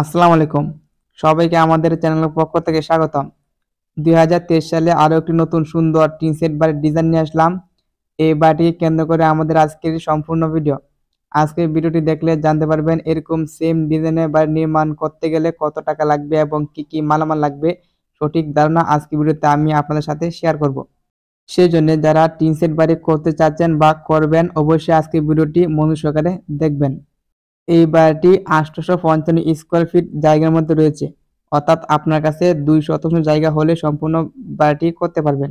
আসসালামু আলাইকুম সবাইকে আমাদের চ্যানেলের পক্ষ থেকে স্বাগতম দুই সালে আরও একটি নতুন সুন্দর টিন সেট বাড়ির ডিজাইন নিয়ে আসলাম এই বাড়িটিকে কেন্দ্র করে আমাদের আজকের সম্পূর্ণ ভিডিও আজকের ভিডিওটি দেখলে জানতে পারবেন এরকম সেম ডিজাইনের বাড়ি নির্মাণ করতে গেলে কত টাকা লাগবে এবং কি কি মালামাল লাগবে সঠিক ধারণা আজকে ভিডিওতে আমি আপনাদের সাথে শেয়ার করব সেই জন্য যারা টিন সেট বাড়ি করতে চাচ্ছেন বা করবেন অবশ্যই আজকে ভিডিওটি মনুষ্যকারে দেখবেন এই বাড়িটি আটশোশো পঞ্চান্ন স্কোয়ার ফিট জায়গার মধ্যে রয়েছে অর্থাৎ আপনার কাছে দুই শতাংশ জায়গা হলে সম্পূর্ণ বাড়িটি করতে পারবেন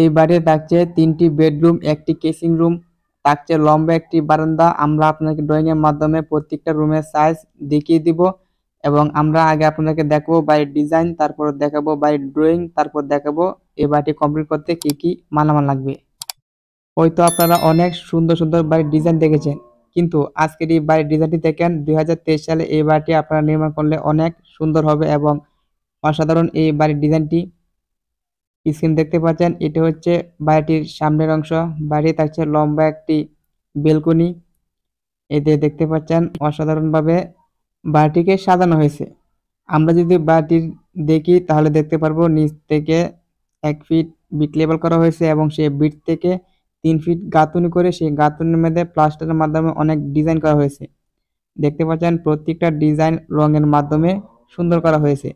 এই বাড়িতে থাকছে তিনটি বেডরুম একটি কেসিং রুম থাকছে লম্বা একটি বারান্দা আমরা আপনাকে ড্রয়িংয়ের মাধ্যমে প্রত্যেকটা রুমের সাইজ দেখিয়ে দিব এবং আমরা আগে আপনাদেরকে দেখাবো বাড়ির ডিজাইন তারপর দেখাবো বাড়ির ড্রয়িং তারপর দেখাবো এই বাড়িটি কমপ্লিট করতে কি কি মালামাল লাগবে হয়তো আপনারা অনেক সুন্দর সুন্দর বাড়ির ডিজাইন দেখেছেন কিন্তু আজকের এই বাড়ির ডিজাইনটি দেখেন দুই সালে এই বাড়িটি আপনারা নির্মাণ করলে অনেক সুন্দর হবে এবং অসাধারণ এই বাড়ির ডিজাইনটি স্ক্রিন দেখতে পাচ্ছেন এটি হচ্ছে বাড়িটির সামনের অংশ বাড়ি থাকছে লম্বা একটি বেলকনি এতে দেখতে পাচ্ছেন অসাধারণভাবে বাড়িটিকে সাজানো হয়েছে আমরা যদি বাড়িটির দেখি তাহলে দেখতে পারবো নিচ থেকে এক ফিট বিট লেবেল করা হয়েছে এবং সেই বিট থেকে তিন ফিট গাঁথুনি করে সেই গাঁথুনির মধ্যে প্লাস্টারের মাধ্যমে অনেক ডিজাইন করা হয়েছে দেখতে পাচ্ছেন প্রত্যেকটা ডিজাইন রঙের মাধ্যমে সুন্দর করা হয়েছে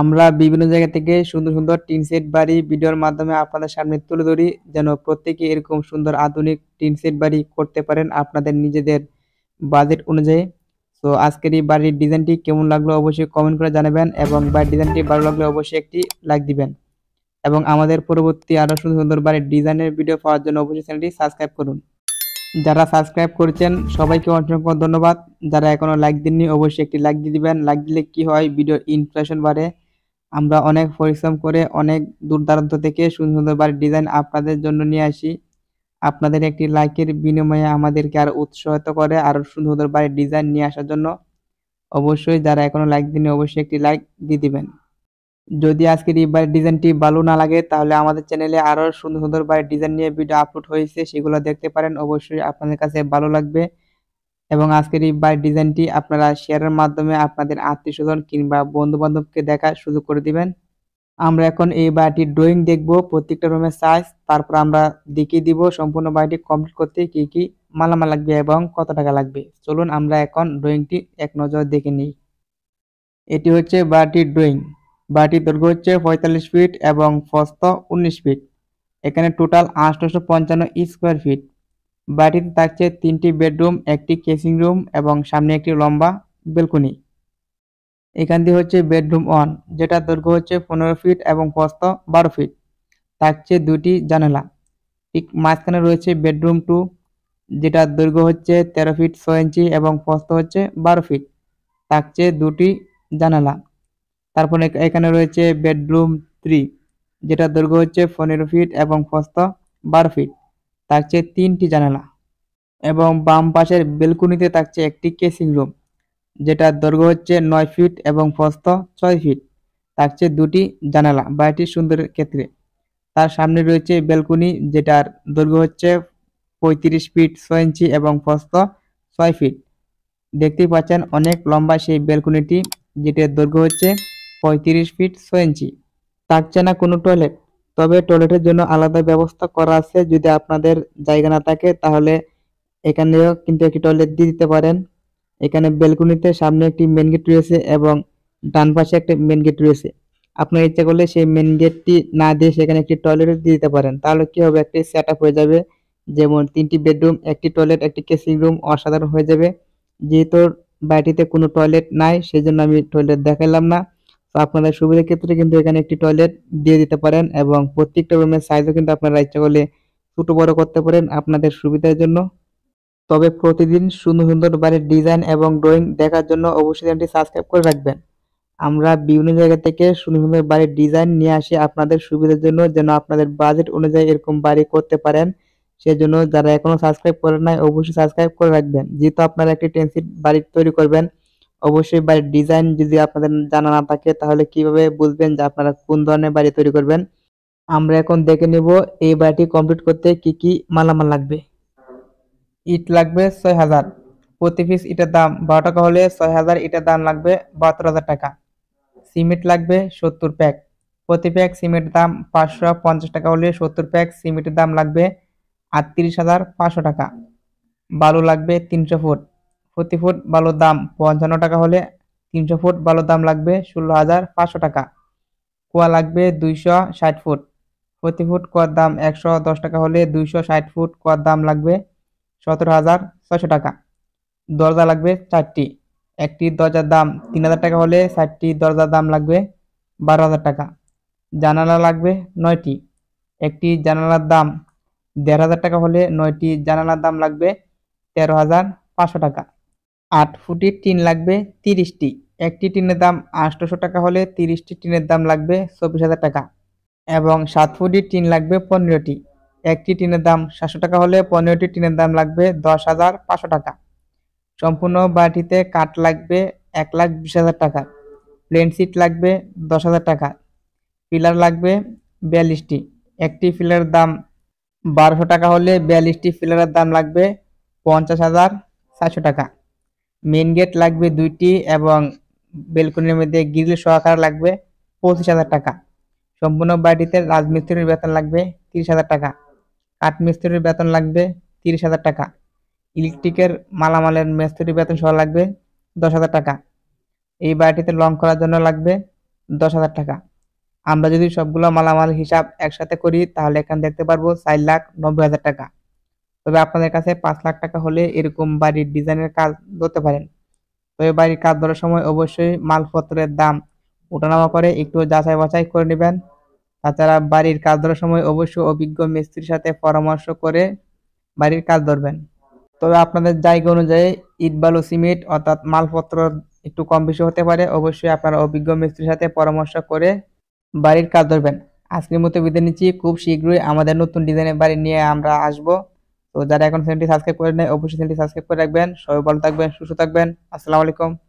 আমরা বিভিন্ন জায়গা থেকে সুন্দর সুন্দর টিন সেট বাড়ি ভিডিওর মাধ্যমে আপনাদের সামনে তুলে ধরি যেন প্রত্যেকে এরকম সুন্দর আধুনিক টিন সেট বাড়ি করতে পারেন আপনাদের নিজেদের বাজেট অনুযায়ী তো আজকের এই বাড়ির ডিজাইনটি কেমন লাগলো অবশ্যই কমেন্ট করে জানাবেন এবং বাড়ির ডিজাইনটি ভালো লাগলে অবশ্যই একটি লাইক দিবেন এবং আমাদের পরবর্তী আরও সুন্দর সুন্দর বাড়ির ডিজাইনের ভিডিও পাওয়ার জন্য অবশ্যই চ্যানেলটি সাবস্ক্রাইব করুন যারা সাবস্ক্রাইব করেছেন সবাইকে অসংখ্য ধন্যবাদ যারা এখনও লাইক দিননি অবশ্যই একটি লাইক দিয়ে দিবেন লাইক দিলে কি হয় ভিডিওর ইনফ্লেশন বাড়ে আমরা অনেক পরিশ্রম করে অনেক দূরদারান্ত থেকে সুন্দর সুন্দর বাড়ির ডিজাইন আপনাদের জন্য নিয়ে আসি আপনাদের একটি লাইকের বিনিময়ে আমাদেরকে আরও উৎসাহিত করে আরও সুন্দর সুন্দর বাড়ির ডিজাইন নিয়ে আসার জন্য অবশ্যই যারা এখনও লাইক দিননি অবশ্যই একটি লাইক দিয়ে দিবেন যদি আজকের এই বাড়ির ডিজাইনটি ভালো না লাগে তাহলে আমাদের চ্যানেলে আরও সুন্দর সুন্দর বাড়ির ডিজাইন নিয়ে ভিডিও আপলোড হয়েছে সেগুলো দেখতে পারেন অবশ্যই আপনাদের কাছে ভালো লাগবে এবং আজকের এই বাড়ির ডিজাইনটি আপনারা শেয়ারের মাধ্যমে আপনাদের আত্মীয় স্বজন কিংবা বন্ধুবান্ধবকে দেখার সুযোগ করে দিবেন আমরা এখন এই বাড়িটির ড্রয়িং দেখব প্রত্যেকটা রুমের সাইজ তারপর আমরা দেখিয়ে দিব সম্পূর্ণ বাড়িটি কমপ্লিট করতে কি কি মালামাল লাগবে এবং কত টাকা লাগবে চলুন আমরা এখন ড্রয়িংটি এক নজর দেখে নিই এটি হচ্ছে বাড়িটির ড্রয়িং বাটি দৈর্ঘ্য হচ্ছে পঁয়তাল্লিশ ফিট এবং ফস্ত উনিশ ফিট এখানে টোটাল আঠারোশো পঞ্চান্ন স্কোয়ার ফিট বাড়িতে থাকছে তিনটি বেডরুম একটি কেসিং রুম এবং সামনে একটি লম্বা বেলকনি এখান দিয়ে হচ্ছে বেডরুম ওয়ান যেটা দৈর্ঘ্য হচ্ছে পনেরো ফিট এবং ফস্ত বারো ফিট থাকছে দুটি জানালা ঠিক মাঝখানে রয়েছে বেডরুম টু যেটা দৈর্ঘ্য হচ্ছে তেরো ফিট ছয় ইঞ্চি এবং ফস্ত হচ্ছে বারো ফিট থাকছে দুটি জানালা তারপরে এখানে রয়েছে বেডরুম থ্রি যেটা দৈর্ঘ্য হচ্ছে পনেরো ফিট এবং ফস্ত বারো ফিট থাকছে তিনটি জানালা এবং বাম পাশের বেলকুনিতে থাকছে একটি কেসিং রুম যেটা দৈর্ঘ্য হচ্ছে নয় ফিট এবং ফস্ত ছয় ফিট থাকছে দুটি জানালা বাড়িটির সুন্দর ক্ষেত্রে তার সামনে রয়েছে বেলকুনি যেটার দৈর্ঘ্য হচ্ছে পঁয়ত্রিশ ফিট ছয় ইঞ্চি এবং ফস্ত ছয় ফিট দেখতেই পাচ্ছেন অনেক লম্বা সেই বেলকুনিটি যেটার দৈর্ঘ্য হচ্ছে পঁয়ত্রিশ ফিট ছ ইঞ্চি থাকছে না কোনো টয়লেট তবে টয়লেটের জন্য আলাদা ব্যবস্থা করা আছে যদি আপনাদের জায়গা না থাকে তাহলে এখানেও কিন্তু একটি টয়লেট দিয়ে দিতে পারেন এখানে বেলকুনিতে সামনে একটি মেন গেট রয়েছে এবং ডান পাশে একটা মেন গেট রয়েছে আপনার ইচ্ছা করলে সেই মেন গেটটি না দিয়ে সেখানে একটি টয়লেট দিয়ে দিতে পারেন তাহলে কি হবে একটি সেট হয়ে যাবে যেমন তিনটি বেডরুম একটি টয়লেট একটি কেসিং রুম অসাধারণ হয়ে যাবে যেহেতু বাড়িটিতে কোনো টয়লেট নাই সেই জন্য আমি টয়লেট দেখালাম না আপনাদের সুবিধার ক্ষেত্রে কিন্তু এখানে একটি টয়লেট দিয়ে দিতে পারেন এবং প্রত্যেকটা রুমের সাইজও কিন্তু আপনারা ইচ্ছা করলে ছোটো বড় করতে পারেন আপনাদের সুবিধার জন্য তবে প্রতিদিন সুন্দর সুন্দর বাড়ির ডিজাইন এবং ড্রয়িং দেখার জন্য অবশ্যই চ্যানেলটি সাবস্ক্রাইব করে রাখবেন আমরা বিভিন্ন জায়গা থেকে সুন্দর সুন্দর বাড়ির ডিজাইন নিয়ে আসি আপনাদের সুবিধার জন্য যেন আপনাদের বাজেট অনুযায়ী এরকম বাড়ি করতে পারেন সেজন্য যারা এখনও সাবস্ক্রাইব করেন নাই অবশ্যই সাবস্ক্রাইব করে রাখবেন যেহেতু আপনারা একটি টেনসিট বাড়ি তৈরি করবেন অবশ্যই বাড়ির ডিজাইন যদি আপনাদের জানা না থাকে তাহলে কিভাবে বুঝবেন যে আপনারা কোন ধরনের বাড়ি তৈরি করবেন আমরা এখন দেখে নেব এই বাড়িটি কমপ্লিট করতে কি কি মালামাল লাগবে ইট লাগবে ছয় হাজার প্রতি পিস ইটের দাম বারো টাকা হলে ছয় হাজার ইটের দাম লাগবে বাহাত্তর হাজার টাকা সিমেন্ট লাগবে সত্তর প্যাক প্রতি প্যাক সিমেন্টের দাম পাঁচশো পঞ্চাশ টাকা হলে সত্তর প্যাক সিমেন্টের দাম লাগবে আটত্রিশ হাজার পাঁচশো টাকা বালু লাগবে তিনশো ফুট প্রতি ফুট বালুর দাম পঞ্চান্ন টাকা হলে তিনশো ফুট বালুর দাম লাগবে ষোলো হাজার পাঁচশো টাকা কুয়া লাগবে দুইশো ষাট ফুট প্রতি ফুট কুয়ার দাম একশো দশ টাকা হলে দুইশো ষাট ফুট কুয়ার দাম লাগবে সতেরো হাজার ছয়শো টাকা দরজা লাগবে চারটি একটি দরজার দাম তিন হাজার টাকা হলে চারটি দরজার দাম লাগবে বারো হাজার টাকা জানালা লাগবে নয়টি একটি জানালার দাম দেড় হাজার টাকা হলে নয়টি জানালার দাম লাগবে তেরো হাজার পাঁচশো টাকা আট ফুটির টিন লাগবে তিরিশটি একটি টিনের দাম আটশোশো টাকা হলে তিরিশটি টিনের দাম লাগবে চব্বিশ হাজার টাকা এবং সাত ফুটির টিন লাগবে পনেরোটি একটি টিনের দাম সাতশো টাকা হলে পনেরোটি টিনের দাম লাগবে দশ হাজার পাঁচশো টাকা সম্পূর্ণ বাড়িতে কাঠ লাগবে এক লাখ বিশ হাজার টাকা প্লেন সিট লাগবে দশ হাজার টাকা পিলার লাগবে বিয়াল্লিশটি একটি পিলারের দাম বারোশো টাকা হলে বিয়াল্লিশটি পিলারের দাম লাগবে পঞ্চাশ হাজার সাতশো টাকা মেন গেট লাগবে দুইটি এবং বেলকনির মধ্যে গ্রিল সহকার লাগবে পঁচিশ হাজার টাকা সম্পূর্ণ বাড়িতে রাজমিস্ত্রির বেতন লাগবে তিরিশ হাজার টাকা কাঠমিস্ত্রির বেতন লাগবে তিরিশ হাজার টাকা ইলেকট্রিকের মালামালের মিস্ত্রির বেতন সহ লাগবে দশ হাজার টাকা এই বাড়িটিতে লং করার জন্য লাগবে দশ হাজার টাকা আমরা যদি সবগুলো মালামাল হিসাব একসাথে করি তাহলে এখানে দেখতে পারবো চার লাখ নব্বই হাজার টাকা তবে আপনাদের কাছে পাঁচ লাখ টাকা হলে এরকম বাড়ির ডিজাইনের কাজ ধরতে পারেন তবে বাড়ির কাজ ধরার সময় অবশ্যই মালপত্রের দাম ওঠানামা করে একটু যাচাই বাছাই করে নেবেন তাছাড়া বাড়ির কাজ ধরার সময় অবশ্যই অভিজ্ঞ মিস্ত্রির সাথে পরামর্শ করে বাড়ির কাজ ধরবেন তবে আপনাদের জায়গা অনুযায়ী ইট বালু সিমেন্ট অর্থাৎ মালপত্র একটু কম বেশি হতে পারে অবশ্যই আপনারা অভিজ্ঞ মিস্ত্রির সাথে পরামর্শ করে বাড়ির কাজ ধরবেন আজকের মতো বিদায় নিচ্ছি খুব শীঘ্রই আমাদের নতুন ডিজাইনের বাড়ি নিয়ে আমরা আসবো তো যারা এখন চ্যানেলটি সাবস্ক্রাইব করে নেয় অবশ্যই চ্যানেলটি সাবস্ক্রাইব করে রাখবেন সবাই ভালো থাকবেন সুস্থ থাকবেন আসসালামু আলাইকুম